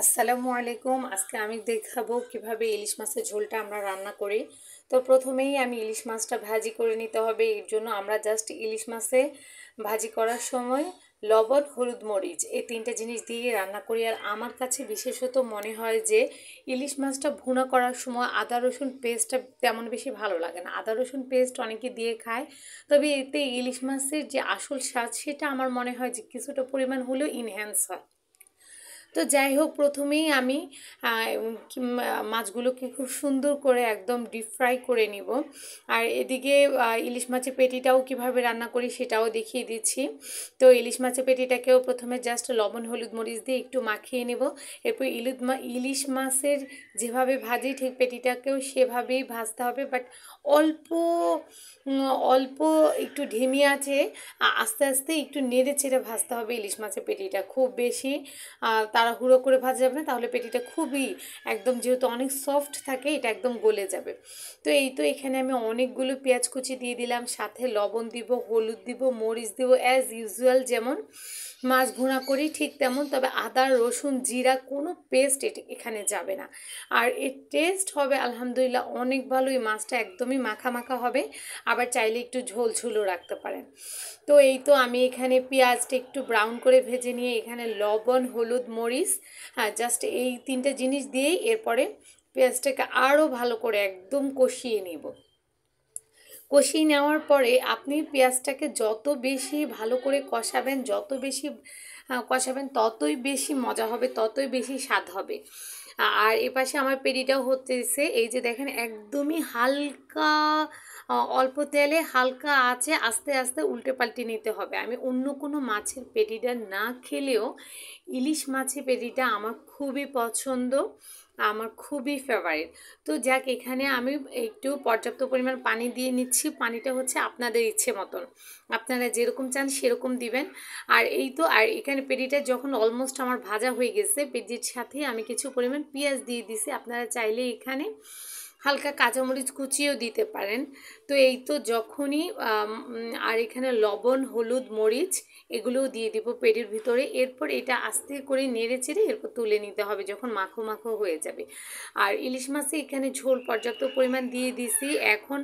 আসসালামু আলাইকুম আজকে আমি দেখাবো কিভাবে ইলিশ মাছের ঝোলটা আমরা রান্না করি তো প্রথমেই আমি ইলিশ মাছটা ভাজি করে নিতে হবে এর জন্য আমরা জাস্ট ইলিশ মাছে ভাজি করার সময় লবণ হলুদ মরিচ এই তিনটা জিনিস দিয়ে রান্না করি আর আমার কাছে বিশেষত মনে হয় যে ইলিশ মাছটা ভুনা করার সময় আদা রসুন পেস্টটা তেমন বেশি ভালো লাগে না আদা রসুন পেস্ট অনেকে দিয়ে খায় তবে এতে ইলিশ মাছের যে আসল স্বাদ সেটা আমার মনে হয় যে কিছুটা পরিমাণ হলেও ইনহ্যান্স হয় তো যাই হোক প্রথমেই আমি মাছগুলোকে খুব সুন্দর করে একদম ডিপ ফ্রাই করে নিব আর এদিকে ইলিশ মাছের পেটিটাও কিভাবে রান্না করি সেটাও দেখিয়ে দিচ্ছি তো ইলিশ মাছের পেটিটাকেও প্রথমে জাস্ট লবণ হলুদ মরিচ দিয়ে একটু মাখিয়ে নেব এরপর ইলুদ ইলিশ মাছের যেভাবে ভাজি ঠিক পেটিটাকেও সেভাবেই ভাজতে হবে বাট অল্প অল্প একটু ঢেমি আছে আস্তে আস্তে একটু নেড়ে ছেড়ে ভাজতে হবে ইলিশ মাছের পেটিটা খুব বেশি তার তাড়াহুড়ো করে ভাজা যাবে না তাহলে পেটিটা খুবই একদম যেহেতু অনেক সফট থাকে এটা একদম গলে যাবে তো এই তো এখানে আমি অনেকগুলো পেঁয়াজ কুচি দিয়ে দিলাম সাথে লবণ দিব হলুদ দিব মরিচ দিব অ্যাজ ইউজুয়াল যেমন মাছ ভুনা করি ঠিক তেমন তবে আদা রসুন জিরা কোনো পেস্ট এটি এখানে যাবে না আর এর টেস্ট হবে আলহামদুলিল্লাহ অনেক ভালো এই মাছটা একদমই মাখা মাখা হবে আবার চাইলে একটু ঝোল রাখতে পারেন তো এই তো আমি এখানে পেঁয়াজটা একটু ব্রাউন করে ভেজে নিয়ে এখানে লবণ হলুদ মরিচ হ্যাঁ জাস্ট এই তিনটা জিনিস দিয়েই এরপরে পেঁয়াজটাকে আরও ভালো করে একদম কষিয়ে নেব কষিয়ে নেওয়ার পরে আপনি পেঁয়াজটাকে যত বেশি ভালো করে কষাবেন যত বেশি কষাবেন ততই বেশি মজা হবে ততই বেশি স্বাদ হবে আর এপাশে আমার পেরিটাও হতেছে এই যে দেখেন একদমই হালকা অল্প তেলে হালকা আছে আস্তে আস্তে উল্টে পাল্টে নিতে হবে আমি অন্য কোনো মাছের পেটিটা না খেলেও ইলিশ মাছের পেটিটা আমার খুবই পছন্দ আমার খুবই ফেভারিট তো যাক এখানে আমি একটু পর্যাপ্ত পরিমাণ পানি দিয়ে নিচ্ছি পানিটা হচ্ছে আপনাদের ইচ্ছে মতন আপনারা যেরকম চান সেরকম দিবেন আর এই তো আর এখানে পেটিটা যখন অলমোস্ট আমার ভাজা হয়ে গেছে পেটির সাথে আমি কিছু পরিমাণ পেঁয়াজ দিয়ে দিছি আপনারা চাইলে এখানে হালকা কাঁচামরিচ কুচিয়েও দিতে পারেন তো এই তো যখনই আর এখানে লবণ হলুদ মরিচ এগুলোও দিয়ে দিব পেটের ভিতরে এরপর এটা আস্তে করে নেড়ে চেড়ে এরপর তুলে নিতে হবে যখন মাখো মাখো হয়ে যাবে আর ইলিশ মাছে এখানে ঝোল পর্যাপ্ত পরিমাণ দিয়ে দিছি এখন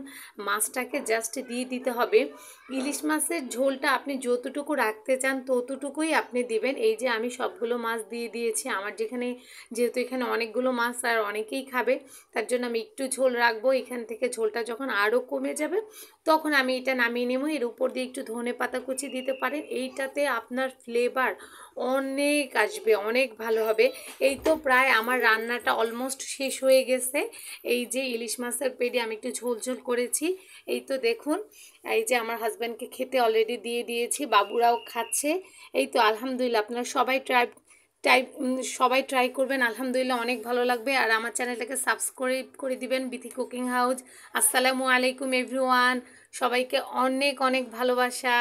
মাছটাকে জাস্ট দিয়ে দিতে হবে ইলিশ মাছের ঝোলটা আপনি যতটুকু রাখতে চান ততটুকুই আপনি দিবেন এই যে আমি সবগুলো মাছ দিয়ে দিয়েছি আমার যেখানে যেহেতু এখানে অনেকগুলো মাছ আর অনেকেই খাবে তার জন্য আমি একটু ঝোল রাখবো এখান থেকে ঝোলটা যখন আরও কমে যাবে তখন আমি এটা নামিয়ে নেবো এর উপর দিয়ে একটু ধনে পাতা কুচি দিতে পারেন এইটাতে আপনার ফ্লেভার অনেক আসবে অনেক ভালো হবে এই তো প্রায় আমার রান্নাটা অলমোস্ট শেষ হয়ে গেছে এই যে ইলিশ মাছের পেডি আমি একটু ঝোল ঝোল করেছি এই তো দেখুন এই যে আমার হাজব্যান্ডকে খেতে অলরেডি দিয়ে দিয়েছি বাবুরাও খাচ্ছে এই তো আলহামদুলিল্লাহ আপনারা সবাই ট্রাই টাইপ সবাই ট্রাই করবেন আলহামদুলিল্লাহ অনেক ভালো লাগবে আর আমার চ্যানেলটাকে সাবস্ক্রাইব করে দিবেন বিথি কুকিং হাউস আসসালামু আলাইকুম এভরিওয়ান সবাইকে অনেক অনেক ভালোবাসা